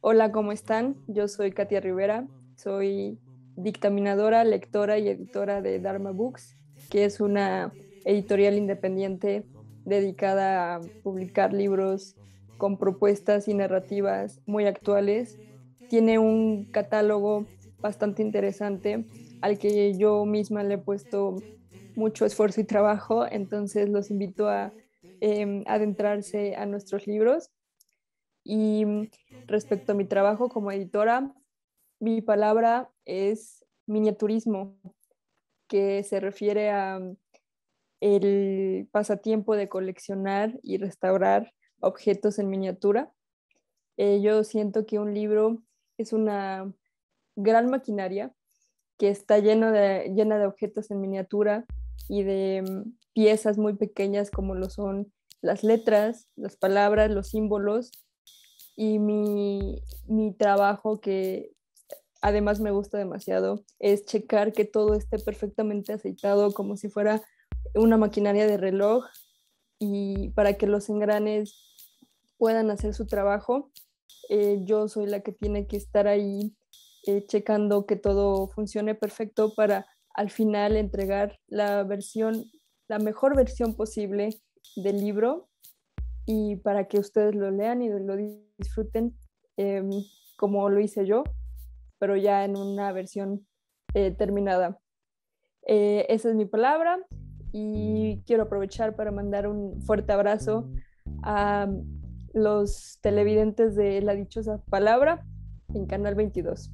Hola, ¿cómo están? Yo soy Katia Rivera, soy dictaminadora, lectora y editora de Dharma Books, que es una editorial independiente dedicada a publicar libros con propuestas y narrativas muy actuales. Tiene un catálogo bastante interesante al que yo misma le he puesto mucho esfuerzo y trabajo, entonces los invito a Em, adentrarse a nuestros libros. Y mm, respecto a mi trabajo como editora, mi palabra es miniaturismo, que se refiere a mm, el pasatiempo de coleccionar y restaurar objetos en miniatura. Eh, yo siento que un libro es una gran maquinaria que está llena de objetos en miniatura y de mm, piezas muy pequeñas como lo son las letras, las palabras, los símbolos y mi, trabajo que además me gusta demasiado es checar que todo esté perfectamente aceitado como si fuera una maquinaria de reloj y para que los engranes puedan hacer su trabajo. Eh, yo soy la que tiene que estar ahí eh, checando que todo funcione perfecto para al final entregar la versión, la mejor versión posible del libro y para que ustedes lo lean y lo disfruten em, como lo hice yo, pero ya en una versión eh, terminada. Eh, esa es mi palabra y quiero aprovechar para mandar un fuerte abrazo a los televidentes de La Dichosa Palabra en Canal 22.